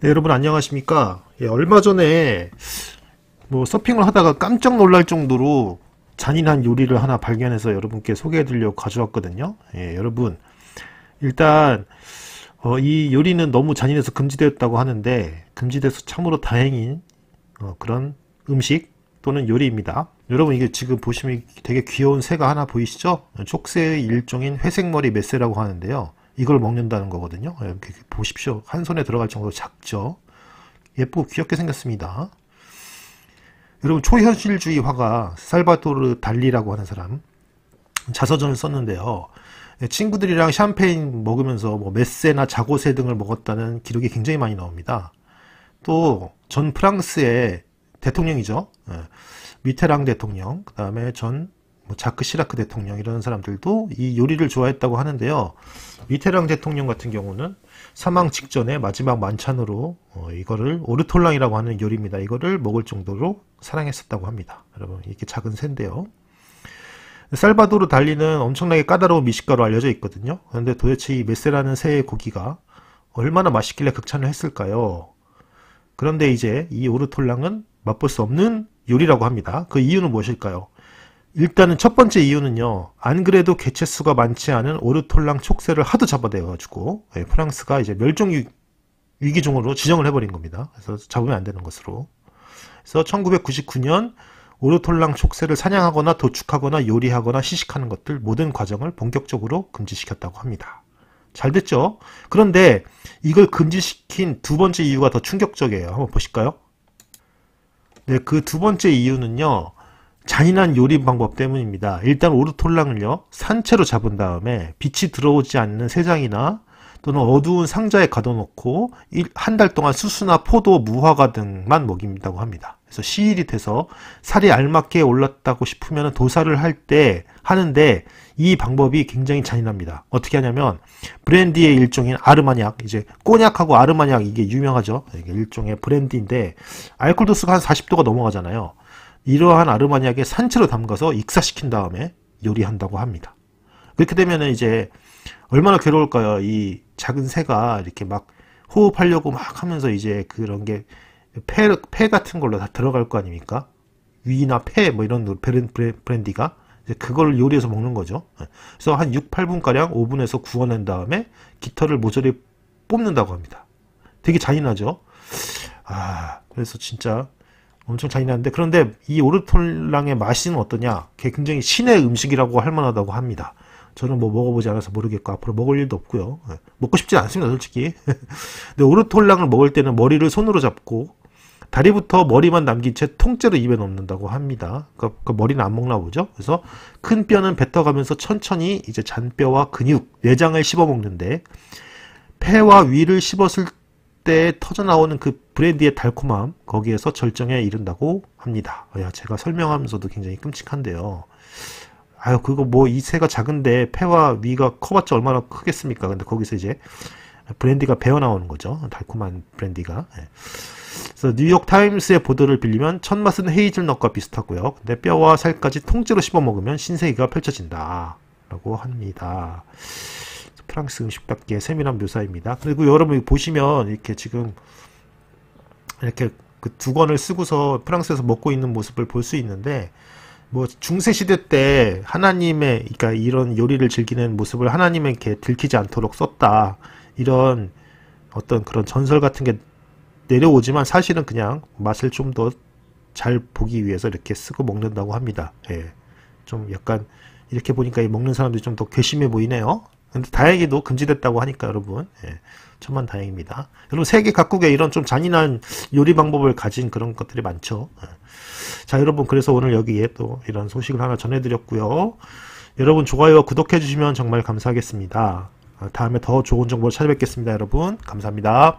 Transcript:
네, 여러분 안녕하십니까 예, 얼마 전에 뭐 서핑을 하다가 깜짝 놀랄 정도로 잔인한 요리를 하나 발견해서 여러분께 소개해 드리려고 가져왔거든요 예, 여러분 일단 어, 이 요리는 너무 잔인해서 금지되었다고 하는데 금지돼서 참으로 다행인 어, 그런 음식 또는 요리입니다 여러분 이게 지금 보시면 되게 귀여운 새가 하나 보이시죠 촉새의 일종인 회색머리 메새라고 하는데요 이걸 먹는다는 거거든요. 예, 이렇게 보십시오. 한 손에 들어갈 정도로 작죠. 예쁘고 귀엽게 생겼습니다. 여러분 초현실주의 화가 살바토르 달리라고 하는 사람 자서전을 썼는데요. 예, 친구들이랑 샴페인 먹으면서 뭐 메세나 자고세 등을 먹었다는 기록이 굉장히 많이 나옵니다. 또 전 프랑스의 대통령이죠. 예, 미테랑 대통령, 그 다음에 전뭐 자크 시라크 대통령 이런 사람들도 이 요리를 좋아했다고 하는데요. 미테랑 대통령 같은 경우는 사망 직전에 마지막 만찬으로 어, 이거를 오르톨랑이라고 하는 요리입니다. 이거를 먹을 정도로 사랑했었다고 합니다. 여러분 이렇게 작은 샌데요 살바도르 달리는 엄청나게 까다로운 미식가로 알려져 있거든요. 그런데 도대체 이 메세라는 새의 고기가 얼마나 맛있길래 극찬을 했을까요? 그런데 이제 이 오르톨랑은 맛볼 수 없는 요리라고 합니다. 그 이유는 무엇일까요? 일단은 첫 번째 이유는요. 안 그래도 개체수가 많지 않은 오르톨랑 촉새를 하도 잡아대가지고 어 예, 프랑스가 이제 멸종 위기종으로 지정을 해버린 겁니다. 그래서 잡으면 안 되는 것으로. 그래서 1999년 오르톨랑 촉새를 사냥하거나 도축하거나 요리하거나 시식하는 것들 모든 과정을 본격적으로 금지시켰다고 합니다. 잘 됐죠? 그런데 이걸 금지시킨 두 번째 이유가 더 충격적이에요. 한번 보실까요? 네, 그 두 번째 이유는요. 잔인한 요리 방법 때문입니다. 일단 오르톨랑을요 산채로 잡은 다음에 빛이 들어오지 않는 세장이나 또는 어두운 상자에 가둬놓고 한 달 동안 수수나 포도, 무화과 등만 먹인다고 합니다. 그래서 시일이 돼서 살이 알맞게 올랐다고 싶으면 도살을 할 때 하는데 이 방법이 굉장히 잔인합니다. 어떻게 하냐면 브랜디의 일종인 아르마냑, 이제 꼬냑하고 아르마냑 이게 유명하죠. 이게 일종의 브랜디인데 알콜 도수가 한 40도가 넘어가잖아요. 이러한 아르마니악에 산채로 담가서 익사시킨 다음에 요리한다고 합니다. 그렇게 되면 이제 얼마나 괴로울까요? 이 작은 새가 이렇게 막 호흡하려고 막 하면서 이제 그런 게 폐, 폐 같은 걸로 다 들어갈 거 아닙니까? 위나 폐 뭐 이런 브랜디가 그걸 요리해서 먹는 거죠. 예. 그래서 한 6, 8분가량 오븐에서 구워낸 다음에 깃털을 모조리 뽑는다고 합니다. 되게 잔인하죠? 아, 그래서 진짜 엄청 잔인한데 그런데 이 오르톨랑의 맛은 어떠냐? 굉장히 신의 음식이라고 할 만하다고 합니다. 저는 뭐 먹어보지 않아서 모르겠고 앞으로 먹을 일도 없고요. 예. 먹고 싶지 않습니다, 솔직히. 근데 오르톨랑을 먹을 때는 머리를 손으로 잡고 다리부터 머리만 남긴 채 통째로 입에 넣는다고 합니다. 그러니까 그 머리는 안 먹나 보죠. 그래서 큰 뼈는 뱉어가면서 천천히 이제 잔뼈와 근육, 내장을 씹어 먹는데 폐와 위를 씹었을 때 터져 나오는 그 브랜디의 달콤함 거기에서 절정에 이른다고 합니다. 야, 제가 설명하면서도 굉장히 끔찍한데요. 아유 그거 뭐 이 새가 작은데 폐와 위가 커봤자 얼마나 크겠습니까? 근데 거기서 이제 브랜디가 배어 나오는 거죠. 달콤한 브랜디가. 예. 그래서 뉴욕 타임스의 보도를 빌리면 첫 맛은 헤이즐넛과 비슷하고요. 근데 뼈와 살까지 통째로 씹어 먹으면 신세계가 펼쳐진다라고 합니다. 프랑스 음식답게 세밀한 묘사입니다. 그리고 여러분 보시면 이렇게 지금 이렇게 그두 권을 쓰고서 프랑스에서 먹고 있는 모습을 볼 수 있는데 뭐 중세 시대 때 하나님의 그러니까 이런 요리를 즐기는 모습을 하나님에게 들키지 않도록 썼다 이런 어떤 그런 전설 같은 게 내려오지만 사실은 그냥 맛을 좀 더 잘 보기 위해서 이렇게 쓰고 먹는다고 합니다. 예. 좀 약간 이렇게 보니까 먹는 사람들이 좀 더 괘씸해 보이네요. 근데 다행히도 금지됐다고 하니까 여러분 예, 천만 다행입니다. 여러분 세계 각국에 이런 좀 잔인한 요리 방법을 가진 그런 것들이 많죠. 예. 자 여러분 그래서 오늘 여기에 또 이런 소식을 하나 전해드렸고요. 여러분 좋아요와 구독해주시면 정말 감사하겠습니다. 다음에 더 좋은 정보를 찾아뵙겠습니다. 여러분 감사합니다.